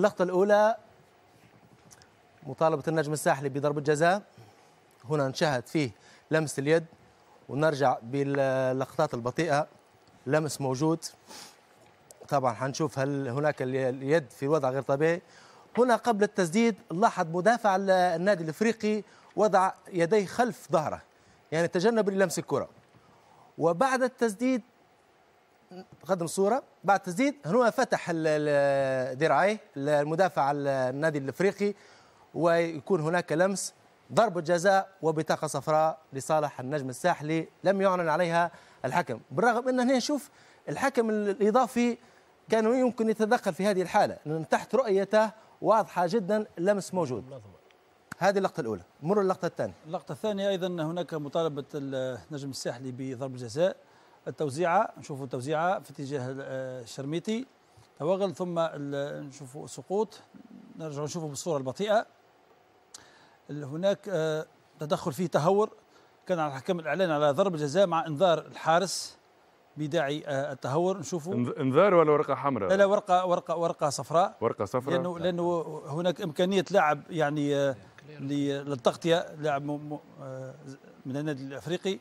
اللقطة الأولى مطالبة النجم الساحلي بضربة جزاء هنا نشاهد فيه لمس اليد ونرجع باللقطات البطيئة لمس موجود طبعا حنشوف هل هناك اليد في وضع غير طبيعي هنا قبل التسديد لاحظ مدافع النادي الافريقي وضع يديه خلف ظهره يعني تجنب لمس الكره وبعد التسديد قدم صوره بعد تسديد هنا فتح ذراعيه المدافع النادي الافريقي ويكون هناك لمس ضربة جزاء وبطاقة صفراء لصالح النجم الساحلي لم يعلن عليها الحكم بالرغم أن هنا نشوف الحكم الإضافي كان يمكن يتدخل في هذه الحالة لأن تحت رؤيته واضحة جدا اللمس موجود هذه اللقطة الأولى مر اللقطة الثانية اللقطة الثانية أيضا هناك مطالبة النجم الساحلي بضرب جزاء التوزيعه نشوفوا التوزيعه في اتجاه آه، الشرميتي توغل ثم نشوفوا سقوط نرجع نشوفوا بالصوره البطيئه هناك آه، تدخل فيه تهور كان على الحكم الاعلان على ضرب الجزاء مع انذار الحارس بداعي آه، التهور نشوفوا انذار ولا ورقه حمراء؟ لا لا ورقه ورقه ورقه صفراء ورقه صفراء لانه لانه هناك امكانيه لاعب يعني للتغطيه لاعب من النادي الافريقي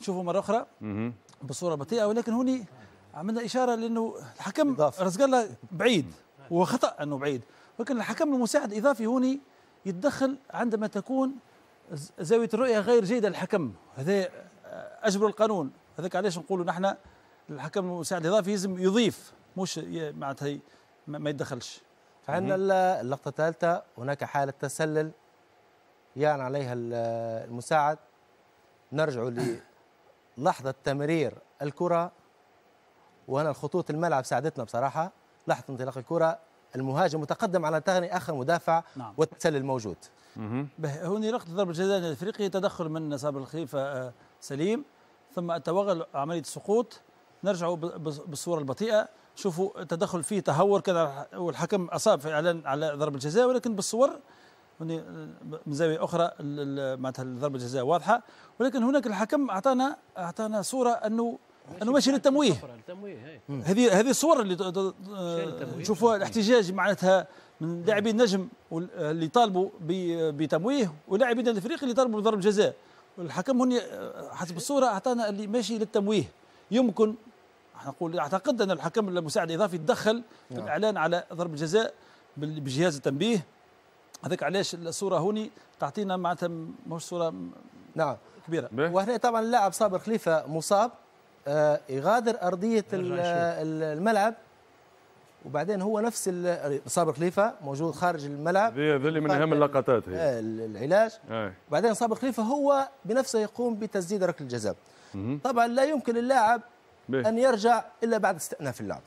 نشوفوا مره اخرى بصوره بطيئه ولكن هوني عملنا اشاره لانه الحكم رزق الله بعيد وخطا انه بعيد ولكن الحكم المساعد اضافي هوني يتدخل عندما تكون زاويه الرؤيه غير جيده للحكم هذا اجبر القانون هذاك علاش نقولوا نحن الحكم المساعد الاضافي لازم يضيف مش معناتها ما يتدخلش عندنا اللقطه الثالثه هناك حاله تسلل يان يعني عليها المساعد نرجع لحظة تمرير الكرة وهنا الخطوط الملعب ساعدتنا بصراحة لحظة انطلاق الكرة المهاجم متقدم على تغني اخر مدافع نعم. والتسلل الموجود هوني لقطه ضربه جزاء الافريقي تدخل من صابر الخليفه آه، سليم ثم التوغل عمليه السقوط نرجعوا بالصوره البطيئه شوفوا تدخل فيه تهور كذا والحكم اصاب إعلان على ضربه جزاء ولكن بالصور آه، من زاويه اخرى معناتها الضربه الجزاء واضحه ولكن هناك الحكم اعطانا اعطانا صوره انه انه ماشي للتمويه هذه هذه الصور اللي تشوفوها آه، الاحتجاج معناتها من لاعبين نجم اللي طالبوا بتمويه ولاعبين الفريق اللي طالبوا بضرب جزاء الحكم هنا آه، حسب الصوره اعطانا اللي ماشي للتمويه يمكن نقول اعتقد ان الحكم المساعد الاضافي تدخل في نعم. الاعلان على ضرب الجزاء بجهاز التنبيه هذاك علاش الصوره هوني تعطينا معناتها مش صوره نعم كبيره وهنا طبعا اللاعب صابر خليفه مصاب آه يغادر ارضيه الملعب وبعدين هو نفس صابر خليفه موجود خارج الملعب هذه من اهم اللقطات هي آه، العلاج أي. بعدين صابر خليفه هو بنفسه يقوم بتسديد ركله الجزاء طبعا لا يمكن اللاعب ان يرجع الا بعد استئناف اللعب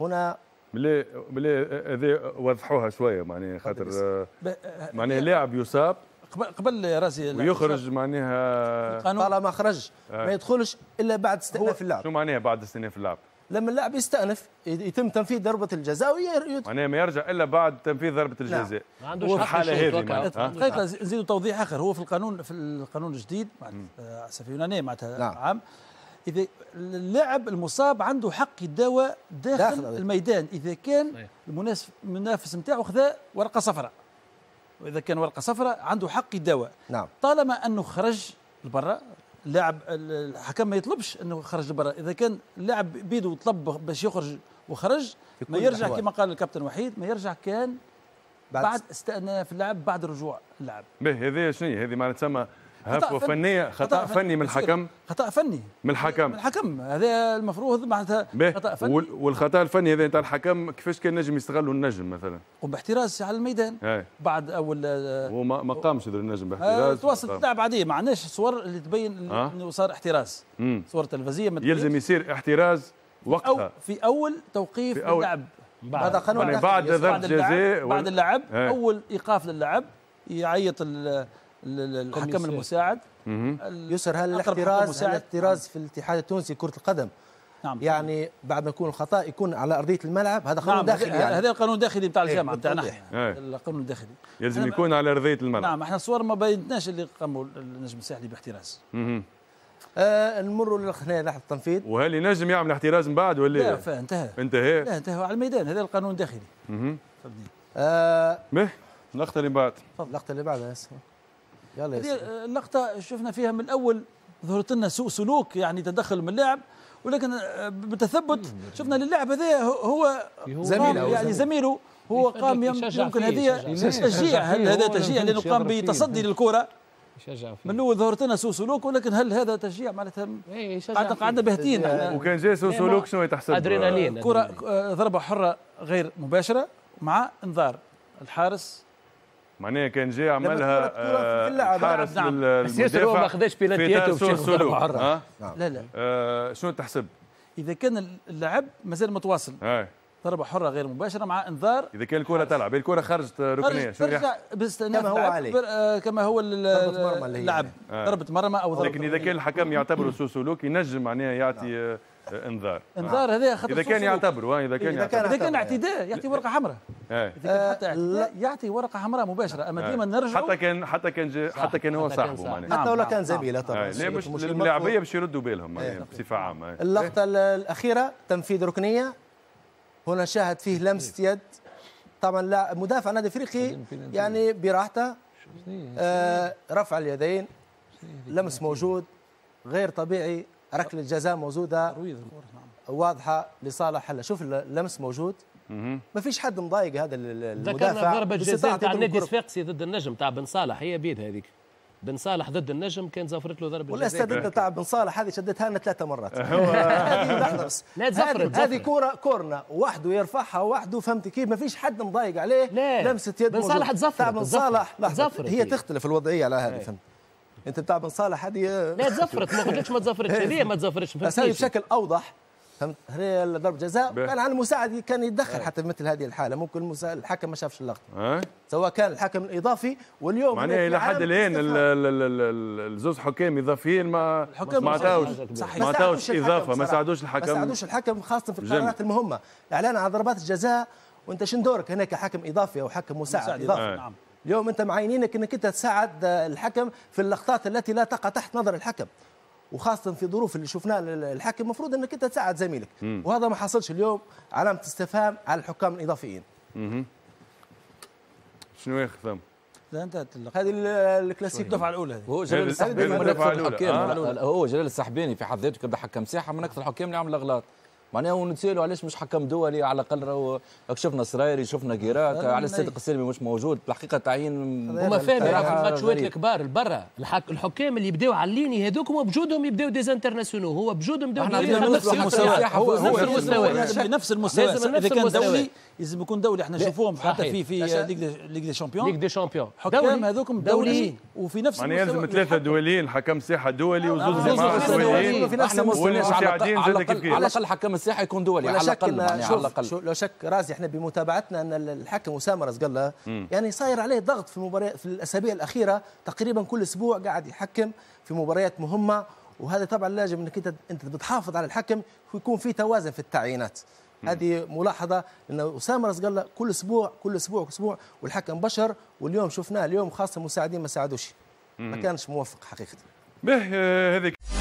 هنا ملي ملي هذه وضحوها شويه معناها آه، خاطر آه، آه، معناها لاعب يصاب قبل قبل راسي ويخرج معناها طالما خرج ما يدخلش الا بعد استئناف اللعب شو معناها بعد استئناف اللعب؟ لما اللاعب يستأنف يتم تنفيذ ضربة الجزاء ويدخل معناها ما يرجع إلا بعد تنفيذ ضربة نعم. الجزاء ما عندوش في الحالة هذه دقيقة طيب، نزيدوا توضيح آخر هو في القانون في القانون الجديد معناتها اليونانية معناتها نعم. عام إذا اللاعب المصاب عنده حق يداوى داخل, داخل الميدان إذا كان المنافس نتاعو خذا ورقة صفراء وإذا كان ورقة صفراء عنده حق يداوى نعم. طالما أنه خرج لبرا اللاعب الحكم ما يطلبش أنه خرج لبرا إذا كان اللاعب بيده طلب باش يخرج وخرج ما يرجع كما قال الكابتن وحيد ما يرجع كان بعد, بعد استئناف اللعب بعد رجوع اللعب به هذه شنو هذه ما تسمى هفوه فنيه خطا فني من الحكم خطا فني من الحكم من الحكم هذا المفروض معناتها خطا فني والخطا الفني هذا نتاع الحكم كيفاش كان نجم يستغلوا النجم مثلا قم باحتراز على الميدان بعد اول آه، هو ما قامش النجم آه، باحتراز تواصل طيب. اللعب عاديه ما عندناش صور اللي تبين أه؟ انه صار احتراز مم. صور تلفزيه يلزم يصير احتراز وقتها أو في اول توقيف في أول اللعب بعد قانون بعد ضرب يعني جزاء بعد اللعب اول ايقاف للعب يعيط الحكم المساعد يسر هل الاحتراز هل الاحتراز نعم. في الاتحاد التونسي كره القدم نعم يعني بعد ما يكون الخطا يكون على ارضيه الملعب هذا قانون نعم داخلي يعني هذا القانون الداخلي بتاع إيه، الجامعه بتاع إيه. القانون الداخلي يلزم يكون على ارضيه الملعب نعم احنا صور ما بينتناش اللي قاموا النجم الساحلي باحتراز آه نمروا للخنايا لحظه التنفيذ وهل ينجم يعمل احتراز من بعد ولا لا انتهى انتهى لا انتهى على الميدان هذا القانون الداخلي اها آه مه اللقطه اللي بعد اللقطه اللي بعد ياسر يلا هذه اللقطه شفنا فيها من الاول ظهرت لنا سوء سلوك يعني تدخل من اللاعب ولكن آه، بتثبت شفنا للاعب هذا هو زميله يعني زميله هو قام يمكن هذه تشجيع هل هذا تشجيع لانه قام بتصدي للكره يشجع فيه من الاول ظهرت لنا سوء سلوك ولكن هل هذا تشجيع معناتها إيه، اعتقد عندنا بهتين وكان جاي سوء سلوك شنو تحسب ادرينالين كره آه، ضربه حره غير مباشره مع انذار الحارس معناها كان جاي عملها آه، حارس نعم. بس هو ما خداش بيلاتياته ومشى لا لا آه شنو تحسب؟ اذا كان اللعب مازال متواصل هاي. ضربه حره غير مباشره مع انذار اذا كان الكره تلعب الكره خرجت ركنيه شو يعني؟ آه، كما هو عليه كما هو اللعب ضربه مرمى او ضربه لكن اذا كان الحكم يعتبره سوسولوك ينجم معناها يعطي نعم. آه، انذار انذار آه. هذا خطر اذا كان يعتبروا اذا كان اذا كان, إذا كان اعتداء يعطي ورقه حمراء يعطي آه. آه، ورقه حمراء مباشره اما ديما نرجع حتى كان حتى كان حتى كان هو صاحبه معناها حتى ولو نعم، كان زميله طبعا اللاعبيه باش يردوا بالهم إيه. بصفه عامه إيه. اللقطه الاخيره تنفيذ ركنيه هنا شاهد فيه لمسه طيب. يد طبعا لا مدافع نادي افريقي يعني براحته رفع اليدين لمس موجود غير طبيعي ركله جزاء موجوده نعم. واضحه لصالح هلا شوف اللمس موجود ما فيش حد مضايق هذا المدافع ضربه جزاء تاع النادي الصفاقسي ضد النجم تاع بن صالح هي بيد هذيك بن صالح ضد النجم كان زفرت له ضربه جزاء والاستاذ تاع بن صالح هذه شدتها لنا ثلاثه مرات لا هذه كوره كورنا وحده يرفعها وحده فهمت كيف ما فيش حد مضايق عليه لمسه يد بن صالح تزفرت بن صالح هي تختلف الوضعيه على هذه إيه. فهمت انت بتاع بن صالح هذه آه. لا تزفرت ما قلتلكش ما تزفرتش ليه ما تزفرتش بشكل اوضح فهمت هي ضرب جزاء كان على المساعد كان يتدخل إيه. حتى في مثل هذه الحاله ممكن الحكم ما شافش اللقطه إيه. سواء كان الحكم الاضافي واليوم معناها الى حد الان الزوز حكام اضافيين ما الحكام ما عطاوش ما عطاوش اضافه ما ساعدوش الحكم ما ساعدوش الحكم خاصه في القرارات المهمه اعلان عن ضربات الجزاء وانت شنو دورك هناك حكم اضافي او حكم مساعد, مساعد اضافي إيه. نعم اليوم انت معينينك انك انت تساعد آه، الحكم في اللقطات التي لا تقع تحت نظر الحكم وخاصة في ظروف اللي شفناها الحكم المفروض انك انت تساعد زميلك مم. وهذا ما حصلش اليوم علامة استفهام على الحكام الاضافيين مم. شنو يا ختام؟ انت هذه الكلاسيك الدفعه الاولى هذه هو جلال السحبيني من اكثر الحكام آه. هو جلال السحبيني في حد ذاته كان حكم ساحه من اكثر الحكام اللي عمل اغلاط معناها ونتسالوا علاش مش حكم دولي على الاقل راهو شفنا سرايري شفنا كيراك على الصدق السلمي مش موجود الحقيقه تعيين هما فاهم الماتشات الكبار البرا الحكام اللي بداوا على الليني هذوك بجودهم يبداو ديزانترناسيونو هو بجودهم بداو نفس المستوى هو المستوى نفس المستوى اذا كان دولي لازم يكون دولي احنا نشوفوهم حتى في في ليغ دي شامبيون ليغ دي شامبيون حكام هذوك دولي وفي نفس المستوى يلزم ثلاثه دوليين حكم ساحه دولي وزوز دوليين في نفس المستوى قاعدين زاد كيف على الاقل حكم السياحه يكون دولي على الاقل يعني على الاقل لو شك رازي احنا بمتابعتنا ان الحكم اسامه الله يعني صاير عليه ضغط في المباريات في الاسابيع الاخيره تقريبا كل اسبوع قاعد يحكم في مباريات مهمه وهذا طبعا لازم انك انت انت بتحافظ على الحكم ويكون في توازن في التعيينات هذه ملاحظه أن اسامه رزق الله كل اسبوع كل اسبوع كل اسبوع والحكم بشر واليوم شفناه اليوم خاصه المساعدين ما ساعدوش ما كانش موفق حقيقه به آه، هذه